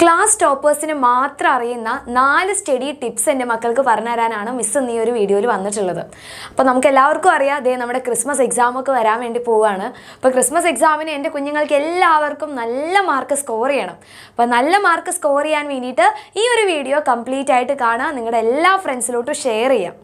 class ടോപ്പേഴ്സിന് മാത്രം അറിയുന്ന നാല് സ്റ്റഡി ടിപ്സ് എൻ്റെ മക്കൾക്ക് പറഞ്ഞു തരാനാണ് മിസ് ഇന്ന് ഈ ഒരു വീഡിയോയിൽ വന്നിട്ടുള്ളത് അപ്പോൾ നമുക്ക് എല്ലാവർക്കും അറിയാം അതേ നമ്മുടെ ക്രിസ്മസ് എക്സാമൊക്കെ വരാൻ വേണ്ടി പോവുകയാണ് അപ്പോൾ ക്രിസ്മസ് എക്സാമിന് എൻ്റെ കുഞ്ഞുങ്ങൾക്ക് എല്ലാവർക്കും നല്ല മാർക്ക് സ്കോർ ചെയ്യണം അപ്പോൾ നല്ല മാർക്ക് സ്കോർ ചെയ്യാൻ വേണ്ടിയിട്ട് ഈ ഒരു വീഡിയോ കംപ്ലീറ്റ് ആയിട്ട് കാണുക നിങ്ങളുടെ എല്ലാ ഫ്രണ്ട്സിലോട്ടും ഷെയർ ചെയ്യാം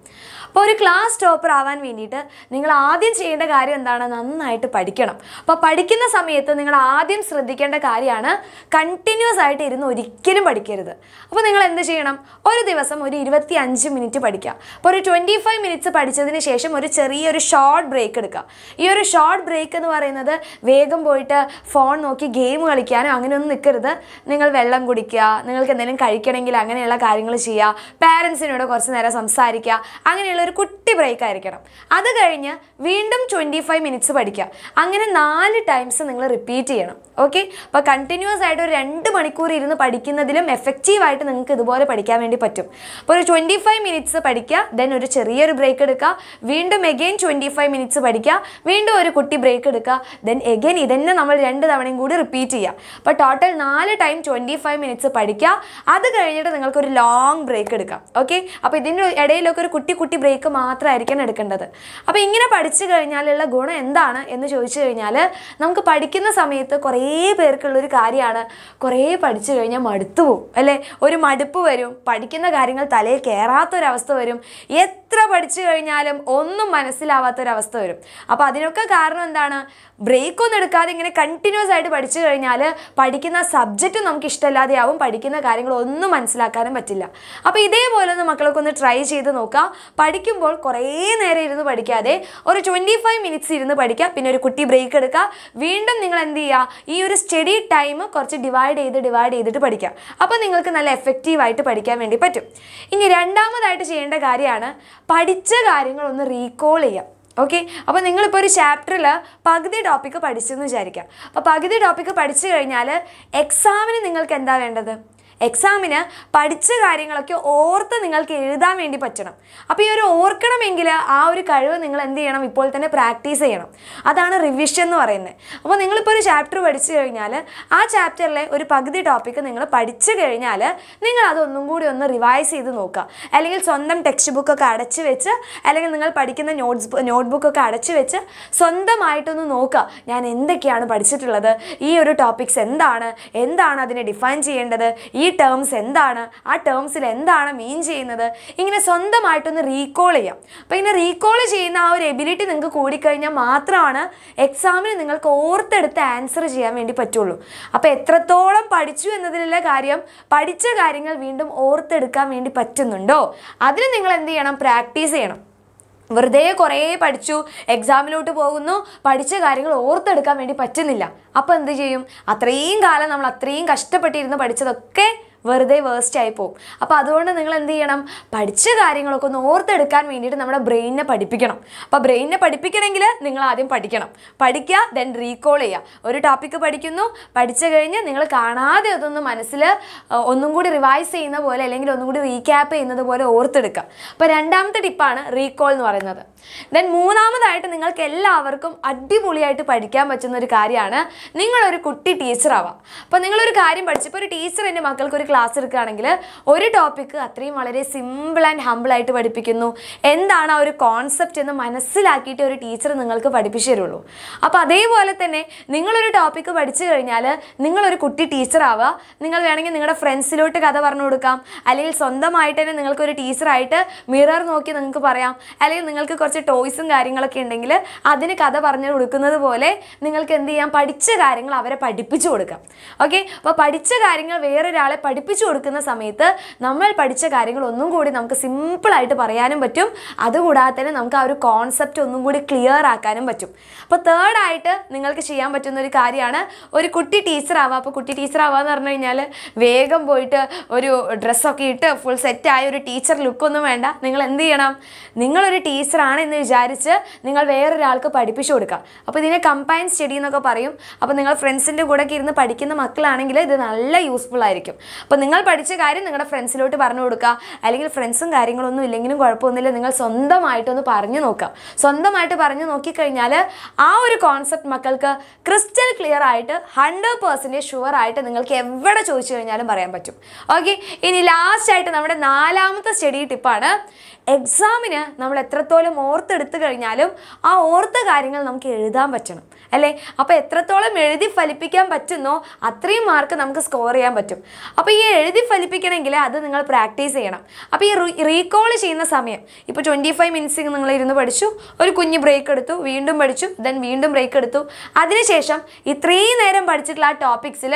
അപ്പോൾ ഒരു ക്ലാസ് ടോപ്പർ ആവാൻ വേണ്ടിയിട്ട് നിങ്ങൾ ആദ്യം ചെയ്യേണ്ട കാര്യം എന്താണ് നന്നായിട്ട് പഠിക്കണം അപ്പോൾ പഠിക്കുന്ന സമയത്ത് നിങ്ങൾ ആദ്യം ശ്രദ്ധിക്കേണ്ട കാര്യമാണ് കണ്ടിന്യൂസ് ആയിട്ട് ഇരുന്ന് ഒരിക്കലും പഠിക്കരുത് അപ്പോൾ നിങ്ങൾ എന്ത് ചെയ്യണം ഒരു ദിവസം ഒരു ഇരുപത്തി അഞ്ച് മിനിറ്റ് പഠിക്കുക അപ്പോൾ ഒരു ട്വൻറ്റി ഫൈവ് മിനിറ്റ്സ് പഠിച്ചതിന് ശേഷം ഒരു ചെറിയൊരു ഷോർട്ട് ബ്രേക്ക് എടുക്കുക ഈ ഒരു ഷോർട്ട് ബ്രേക്ക് എന്ന് പറയുന്നത് വേഗം പോയിട്ട് ഫോൺ നോക്കി ഗെയിം കളിക്കാനോ അങ്ങനെയൊന്നും നിൽക്കരുത് നിങ്ങൾ വെള്ളം കുടിക്കുക നിങ്ങൾക്ക് എന്തെങ്കിലും കഴിക്കണമെങ്കിൽ അങ്ങനെയുള്ള കാര്യങ്ങൾ ചെയ്യുക പാരൻസിനോട് കുറച്ച് നേരം സംസാരിക്കുക അങ്ങനെയുള്ള ഒരു കുട്ടി ബ്രേക്ക് ആയിരിക്കണം അത് കഴിഞ്ഞ് വീണ്ടും ട്വൻറ്റി ഫൈവ് മിനിറ്റ്സ് പഠിക്കുക അങ്ങനെ നാല് ടൈംസ് നിങ്ങൾ റിപ്പീറ്റ് ചെയ്യണം ഓക്കെ അപ്പോൾ കണ്ടിന്യൂസ് ആയിട്ട് ഒരു രണ്ട് മണിക്കൂർ ഇരുന്ന് പഠിക്കുന്നതിലും എഫക്റ്റീവായിട്ട് നിങ്ങൾക്ക് ഇതുപോലെ പഠിക്കാൻ വേണ്ടി പറ്റും അപ്പോൾ ഒരു ട്വൻറ്റി ഫൈവ് മിനിറ്റ്സ് പഠിക്കുക ദെൻ ഒരു ചെറിയൊരു ബ്രേക്ക് എടുക്കുക വീണ്ടും എഗെയിൻ ട്വൻറ്റി ഫൈവ് മിനിറ്റ്സ് പഠിക്കുക വീണ്ടും ഒരു കുട്ടി ബ്രേക്ക് എടുക്കുക ദെൻ എഗെയിൻ ഇതന്നെ നമ്മൾ രണ്ട് തവണയും കൂടി റിപ്പീറ്റ് ചെയ്യുക അപ്പോൾ ടോട്ടൽ നാല് ടൈം ട്വൻറ്റി ഫൈവ് മിനിറ്റ്സ് പഠിക്കുക അത് കഴിഞ്ഞിട്ട് നിങ്ങൾക്കൊരു ലോങ് ബ്രേക്ക് എടുക്കാം ഓക്കെ അപ്പോൾ ഇതിൻ്റെ ഇടയിലൊക്കെ ഒരു കുട്ടി കുട്ടി ബ്രേക്ക് ബ്രേക്ക് മാത്രമായിരിക്കണം എടുക്കേണ്ടത് അപ്പോൾ ഇങ്ങനെ പഠിച്ചു കഴിഞ്ഞാലുള്ള ഗുണം എന്താണ് എന്ന് ചോദിച്ചു കഴിഞ്ഞാൽ നമുക്ക് പഠിക്കുന്ന സമയത്ത് കുറേ പേർക്കുള്ളൊരു കാര്യമാണ് കുറേ പഠിച്ചു കഴിഞ്ഞാൽ മടുത്തു പോകും അല്ലേ ഒരു മടുപ്പ് വരും പഠിക്കുന്ന കാര്യങ്ങൾ തലയിൽ കയറാത്തൊരവസ്ഥ വരും എത്ര പഠിച്ചു കഴിഞ്ഞാലും ഒന്നും മനസ്സിലാവാത്തൊരവസ്ഥ വരും അപ്പോൾ അതിനൊക്കെ കാരണം എന്താണ് ബ്രേക്ക് ഒന്നും എടുക്കാതെ ഇങ്ങനെ കണ്ടിന്യൂസ് ആയിട്ട് പഠിച്ചു കഴിഞ്ഞാൽ പഠിക്കുന്ന സബ്ജക്റ്റ് നമുക്ക് ഇഷ്ടമല്ലാതെയാവും പഠിക്കുന്ന കാര്യങ്ങൾ ഒന്നും മനസ്സിലാക്കാനും പറ്റില്ല അപ്പോൾ ഇതേപോലെ ഒന്ന് മക്കളൊക്കെ ഒന്ന് ട്രൈ ചെയ്ത് നോക്കുക പഠി പഠിക്കുമ്പോൾ കുറേ നേരം ഇരുന്ന് പഠിക്കാതെ ഒരു ട്വൻറ്റി ഫൈവ് മിനിറ്റ്സ് ഇരുന്ന് പഠിക്കുക പിന്നെ ഒരു കുട്ടി ബ്രേക്ക് എടുക്കുക വീണ്ടും നിങ്ങൾ എന്ത് ചെയ്യുക ഈ ഒരു സ്റ്റഡി ടൈം കുറച്ച് ഡിവൈഡ് ചെയ്ത് ഡിവൈഡ് ചെയ്തിട്ട് പഠിക്കാം അപ്പോൾ നിങ്ങൾക്ക് നല്ല എഫക്റ്റീവായിട്ട് പഠിക്കാൻ വേണ്ടി പറ്റും ഇനി രണ്ടാമതായിട്ട് ചെയ്യേണ്ട കാര്യമാണ് പഠിച്ച കാര്യങ്ങളൊന്ന് റീകോൾ ചെയ്യാം ഓക്കെ അപ്പോൾ നിങ്ങളിപ്പോൾ ഒരു ചാപ്റ്ററിൽ പകുതി ടോപ്പിക്ക് പഠിച്ചെന്ന് വിചാരിക്കാം അപ്പോൾ പകുതി ടോപ്പിക്ക് പഠിച്ചു കഴിഞ്ഞാൽ എക്സാമിന് നിങ്ങൾക്ക് എന്താ വേണ്ടത് എക്സാമിന് പഠിച്ച കാര്യങ്ങളൊക്കെ ഓർത്ത് നിങ്ങൾക്ക് എഴുതാൻ വേണ്ടി പറ്റണം അപ്പോൾ ഈ ഒരു ഓർക്കണമെങ്കിൽ ആ ഒരു കഴിവ് നിങ്ങൾ എന്ത് ചെയ്യണം ഇപ്പോൾ തന്നെ പ്രാക്ടീസ് ചെയ്യണം അതാണ് റിവിഷൻ എന്ന് പറയുന്നത് അപ്പോൾ നിങ്ങളിപ്പോൾ ഒരു ചാപ്റ്റർ പഠിച്ചു കഴിഞ്ഞാൽ ആ ചാപ്റ്ററിലെ ഒരു പകുതി ടോപ്പിക്ക് നിങ്ങൾ പഠിച്ചു കഴിഞ്ഞാൽ നിങ്ങൾ അതൊന്നും കൂടി ഒന്ന് റിവൈസ് ചെയ്ത് നോക്കുക അല്ലെങ്കിൽ സ്വന്തം ടെക്സ്റ്റ് ബുക്കൊക്കെ അടച്ചു വെച്ച് അല്ലെങ്കിൽ നിങ്ങൾ പഠിക്കുന്ന നോട്ട്സ് നോട്ട്ബുക്കൊക്കെ അടച്ചു വെച്ച് സ്വന്തമായിട്ടൊന്ന് നോക്കുക ഞാൻ എന്തൊക്കെയാണ് പഠിച്ചിട്ടുള്ളത് ഈ ഒരു ടോപ്പിക്സ് എന്താണ് എന്താണ് അതിനെ ഡിഫൈൻ ചെയ്യേണ്ടത് ഈ ടേംസ് എന്താണ് ആ ടേംസിൽ എന്താണ് മീൻ ചെയ്യുന്നത് ഇങ്ങനെ സ്വന്തമായിട്ടൊന്ന് റീകോൾ ചെയ്യാം അപ്പോൾ ഇങ്ങനെ റീകോൾ ചെയ്യുന്ന ആ ഒരു എബിലിറ്റി നിങ്ങൾക്ക് കൂടിക്കഴിഞ്ഞാൽ മാത്രമാണ് എക്സാമിന് നിങ്ങൾക്ക് ഓർത്തെടുത്ത് ആൻസർ ചെയ്യാൻ വേണ്ടി പറ്റുള്ളൂ അപ്പോൾ എത്രത്തോളം പഠിച്ചു എന്നതിലുള്ള കാര്യം പഠിച്ച കാര്യങ്ങൾ വീണ്ടും ഓർത്തെടുക്കാൻ വേണ്ടി പറ്റുന്നുണ്ടോ അതിന് നിങ്ങൾ എന്ത് ചെയ്യണം പ്രാക്ടീസ് ചെയ്യണം വെറുതെ കുറേ പഠിച്ചു എക്സാമിലോട്ട് പോകുന്നു പഠിച്ച കാര്യങ്ങൾ ഓർത്തെടുക്കാൻ വേണ്ടി പറ്റുന്നില്ല അപ്പോൾ എന്ത് ചെയ്യും അത്രയും കാലം നമ്മൾ അത്രയും കഷ്ടപ്പെട്ടിരുന്ന് പഠിച്ചതൊക്കെ വെറുതെ വേസ്റ്റ് ആയി പോകും അപ്പോൾ അതുകൊണ്ട് നിങ്ങൾ എന്ത് ചെയ്യണം പഠിച്ച കാര്യങ്ങളൊക്കെ ഒന്ന് ഓർത്തെടുക്കാൻ വേണ്ടിയിട്ട് നമ്മുടെ ബ്രെയിനിനെ പഠിപ്പിക്കണം അപ്പോൾ ബ്രെയിനിനെ പഠിപ്പിക്കണമെങ്കിൽ നിങ്ങൾ ആദ്യം പഠിക്കണം പഠിക്കുക ദെൻ റീകോൾ ചെയ്യുക ഒരു ടോപ്പിക്ക് പഠിക്കുന്നു പഠിച്ചു കഴിഞ്ഞ് നിങ്ങൾ കാണാതെ അതൊന്ന് മനസ്സിൽ ഒന്നും കൂടി റിവൈസ് ചെയ്യുന്ന പോലെ അല്ലെങ്കിൽ ഒന്നും കൂടി റീക്യാപ്പ് ചെയ്യുന്നത് പോലെ ഓർത്തെടുക്കുക അപ്പോൾ രണ്ടാമത്തെ ടിപ്പാണ് റീകോൾ എന്ന് പറയുന്നത് ദെൻ മൂന്നാമതായിട്ട് നിങ്ങൾക്ക് എല്ലാവർക്കും അടിപൊളിയായിട്ട് പഠിക്കാൻ പറ്റുന്ന ഒരു കാര്യമാണ് നിങ്ങളൊരു കുട്ടി ടീച്ചറാവാം അപ്പോൾ നിങ്ങളൊരു കാര്യം പഠിച്ചപ്പോൾ ഒരു ടീച്ചർ എൻ്റെ മക്കൾക്ക് ഒരു ക്ലാസ് എടുക്കുകയാണെങ്കിൽ ഒരു ടോപ്പിക്ക് അത്രയും വളരെ സിമ്പിൾ ആൻഡ് ഹമ്പിളായിട്ട് പഠിപ്പിക്കുന്നു എന്താണ് ആ ഒരു കോൺസെപ്റ്റ് എന്ന് മനസ്സിലാക്കിയിട്ട് ഒരു ടീച്ചർ നിങ്ങൾക്ക് പഠിപ്പിച്ചു തരുള്ളൂ അപ്പോൾ അതേപോലെ തന്നെ നിങ്ങളൊരു ടോപ്പിക്ക് പഠിച്ചു കഴിഞ്ഞാൽ നിങ്ങളൊരു കുട്ടി ടീച്ചറാവുക നിങ്ങൾ വേണമെങ്കിൽ നിങ്ങളുടെ ഫ്രണ്ട്സിലോട്ട് കഥ പറഞ്ഞു കൊടുക്കാം അല്ലെങ്കിൽ സ്വന്തമായിട്ട് തന്നെ നിങ്ങൾക്കൊരു ടീച്ചറായിട്ട് മിറർ നോക്കി നിങ്ങൾക്ക് പറയാം അല്ലെങ്കിൽ നിങ്ങൾക്ക് കുറച്ച് ടോയ്സും കാര്യങ്ങളൊക്കെ ഉണ്ടെങ്കിൽ അതിന് കഥ പറഞ്ഞു കൊടുക്കുന്നത് പോലെ നിങ്ങൾക്ക് എന്ത് ചെയ്യാം പഠിച്ച കാര്യങ്ങൾ അവരെ പഠിപ്പിച്ചു കൊടുക്കാം ഓക്കെ അപ്പോൾ പഠിച്ച കാര്യങ്ങൾ വേറൊരാളെ പഠി പഠിപ്പിച്ചു കൊടുക്കുന്ന സമയത്ത് നമ്മൾ പഠിച്ച കാര്യങ്ങൾ ഒന്നും കൂടി നമുക്ക് സിമ്പിളായിട്ട് പറയാനും പറ്റും അതുകൂടാതെ തന്നെ നമുക്ക് ആ ഒരു കോൺസെപ്റ്റ് ഒന്നും കൂടി ക്ലിയർ ആക്കാനും പറ്റും അപ്പോൾ തേർഡായിട്ട് നിങ്ങൾക്ക് ചെയ്യാൻ പറ്റുന്ന ഒരു കാര്യമാണ് ഒരു കുട്ടി ടീച്ചറാവുക അപ്പോൾ കുട്ടി ടീച്ചറാവുക എന്ന് പറഞ്ഞു കഴിഞ്ഞാൽ വേഗം പോയിട്ട് ഒരു ഡ്രസ്സൊക്കെ ഇട്ട് ഫുൾ സെറ്റായ ഒരു ടീച്ചർ ലുക്കൊന്നും വേണ്ട നിങ്ങൾ എന്ത് ചെയ്യണം നിങ്ങളൊരു ടീച്ചറാണ് എന്ന് വിചാരിച്ച് നിങ്ങൾ വേറൊരാൾക്ക് പഠിപ്പിച്ചു കൊടുക്കുക അപ്പോൾ ഇതിനെ കമ്പൈൻ സ്റ്റഡി എന്നൊക്കെ പറയും അപ്പോൾ നിങ്ങൾ ഫ്രണ്ട്സിൻ്റെ കൂടെ ഇരുന്ന് പഠിക്കുന്ന മക്കളാണെങ്കിൽ ഇത് നല്ല യൂസ്ഫുൾ ആയിരിക്കും അപ്പോൾ നിങ്ങൾ പഠിച്ച കാര്യം നിങ്ങളുടെ ഫ്രണ്ട്സിലോട്ട് പറഞ്ഞു കൊടുക്കുക അല്ലെങ്കിൽ ഫ്രണ്ട്സും കാര്യങ്ങളൊന്നും ഇല്ലെങ്കിലും കുഴപ്പമൊന്നുമില്ല നിങ്ങൾ സ്വന്തമായിട്ടൊന്ന് പറഞ്ഞു നോക്കുക സ്വന്തമായിട്ട് പറഞ്ഞു നോക്കിക്കഴിഞ്ഞാൽ ആ ഒരു കോൺസെപ്റ്റ് മക്കൾക്ക് ക്രിസ്റ്റൽ ക്ലിയർ ആയിട്ട് ഹൺഡ്രഡ് പേഴ്സൻറ്റേജ് ഷുവർ ആയിട്ട് നിങ്ങൾക്ക് എവിടെ ചോദിച്ചു കഴിഞ്ഞാലും പറയാൻ പറ്റും ഓക്കെ ഇനി ലാസ്റ്റ് ആയിട്ട് നമ്മുടെ നാലാമത്തെ സ്റ്റഡി ടിപ്പാണ് എക്സാമിന് നമ്മൾ എത്രത്തോളം ഓർത്തെടുത്തു കഴിഞ്ഞാലും ആ ഓർത്ത കാര്യങ്ങൾ നമുക്ക് എഴുതാൻ പറ്റണം അല്ലേ അപ്പോൾ എത്രത്തോളം എഴുതി ഫലിപ്പിക്കാൻ പറ്റുന്നോ അത്രയും മാർക്ക് നമുക്ക് സ്കോർ ചെയ്യാൻ പറ്റും അപ്പോൾ ഈ എഴുതി ഫലിപ്പിക്കണമെങ്കിൽ അത് നിങ്ങൾ പ്രാക്ടീസ് ചെയ്യണം അപ്പോൾ ഈ റീകോൾ ചെയ്യുന്ന സമയം ഇപ്പോൾ ട്വൻറ്റി ഫൈവ് മിനിറ്റ്സ് നിങ്ങൾ ഇരുന്ന് പഠിച്ചു ഒരു കുഞ്ഞ് ബ്രേക്ക് എടുത്തു വീണ്ടും പഠിച്ചു ദെൻ വീണ്ടും ബ്രേക്ക് എടുത്തു അതിനുശേഷം ഇത്രയും നേരം പഠിച്ചിട്ടുള്ള ആ ടോപ്പിക്സിൽ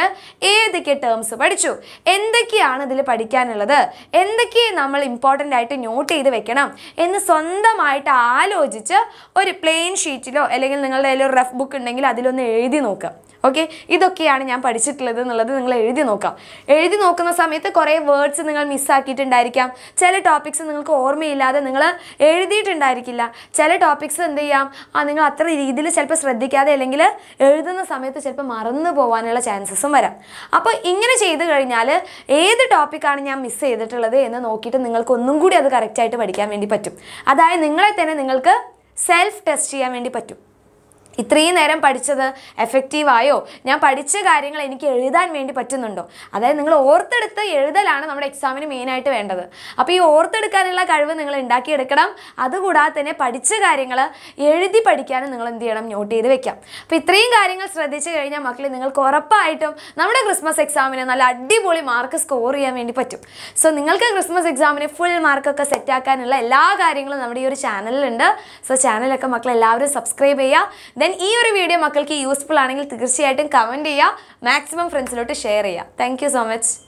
ഏതൊക്കെ ടേംസ് പഠിച്ചു എന്തൊക്കെയാണ് ഇതിൽ പഠിക്കാനുള്ളത് എന്തൊക്കെ നമ്മൾ ഇമ്പോർട്ടൻ്റ് ആയിട്ട് നോട്ട് ചെയ്ത് വെക്കണം എന്ന് സ്വന്തമായിട്ട് ആലോചിച്ച് ഒരു പ്ലെയിൻ ഷീറ്റിലോ അല്ലെങ്കിൽ നിങ്ങളുടെ ഒരു റഫ് ബുക്ക് ഉണ്ടെങ്കിൽ അതിലൊന്ന് എഴുതി നോക്കുക ഓക്കെ ഇതൊക്കെയാണ് ഞാൻ പഠിച്ചിട്ടുള്ളത് എന്നുള്ളത് നിങ്ങൾ എഴുതി നോക്കാം എഴുതി നോക്കുന്ന സമയത്ത് കുറേ വേർഡ്സ് നിങ്ങൾ മിസ്സാക്കിയിട്ടുണ്ടായിരിക്കാം ചില ടോപ്പിക്സ് നിങ്ങൾക്ക് ഓർമ്മയില്ലാതെ നിങ്ങൾ എഴുതിയിട്ടുണ്ടായിരിക്കില്ല ചില ടോപ്പിക്സ് എന്ത് ചെയ്യാം ആ നിങ്ങൾ അത്ര രീതിയിൽ ചിലപ്പോൾ ശ്രദ്ധിക്കാതെ അല്ലെങ്കിൽ എഴുതുന്ന സമയത്ത് ചിലപ്പോൾ മറന്നു പോകാനുള്ള ചാൻസസും വരാം അപ്പോൾ ഇങ്ങനെ ചെയ്ത് കഴിഞ്ഞാൽ ഏത് ടോപ്പിക്കാണ് ഞാൻ മിസ് ചെയ്തിട്ടുള്ളത് എന്ന് നോക്കിയിട്ട് നിങ്ങൾക്ക് ഒന്നും കൂടി അത് കറക്റ്റായിട്ട് പഠിക്കാൻ വേണ്ടി പറ്റും അതായത് നിങ്ങളെ തന്നെ നിങ്ങൾക്ക് സെൽഫ് ടെസ്റ്റ് ചെയ്യാൻ വേണ്ടി പറ്റും ഇത്രയും നേരം പഠിച്ചത് എഫക്റ്റീവായോ ഞാൻ പഠിച്ച കാര്യങ്ങൾ എനിക്ക് എഴുതാൻ വേണ്ടി പറ്റുന്നുണ്ടോ അതായത് നിങ്ങൾ ഓർത്തെടുത്ത് എഴുതലാണ് നമ്മുടെ എക്സാമിന് മെയിനായിട്ട് വേണ്ടത് അപ്പോൾ ഈ ഓർത്തെടുക്കാനുള്ള കഴിവ് നിങ്ങൾ ഉണ്ടാക്കിയെടുക്കണം അതുകൂടാതെ തന്നെ പഠിച്ച കാര്യങ്ങൾ എഴുതി പഠിക്കാനും നിങ്ങൾ എന്ത് ചെയ്യണം നോട്ട് ചെയ്ത് വെക്കാം അപ്പോൾ ഇത്രയും കാര്യങ്ങൾ ശ്രദ്ധിച്ചു കഴിഞ്ഞാൽ മക്കളെ നിങ്ങൾക്ക് ഉറപ്പായിട്ടും നമ്മുടെ ക്രിസ്മസ് എക്സാമിന് നല്ല അടിപൊളി മാർക്ക് സ്കോർ ചെയ്യാൻ വേണ്ടി പറ്റും സോ നിങ്ങൾക്ക് ക്രിസ്മസ് എക്സാമിന് ഫുൾ മാർക്കൊക്കെ സെറ്റാക്കാനുള്ള എല്ലാ കാര്യങ്ങളും നമ്മുടെ ഈ ഒരു ചാനലിലുണ്ട് സോ ചാനലൊക്കെ എല്ലാവരും സബ്സ്ക്രൈബ് ചെയ്യുക ദെൻ ഈ ഒരു വീഡിയോ മക്കൾക്ക് യൂസ്ഫുൾ ആണെങ്കിൽ തീർച്ചയായിട്ടും കമൻറ്റ് ചെയ്യുക മാക്സിമം ഫ്രണ്ട്സിലോട്ട് ഷെയർ ചെയ്യുക താങ്ക് സോ മച്ച്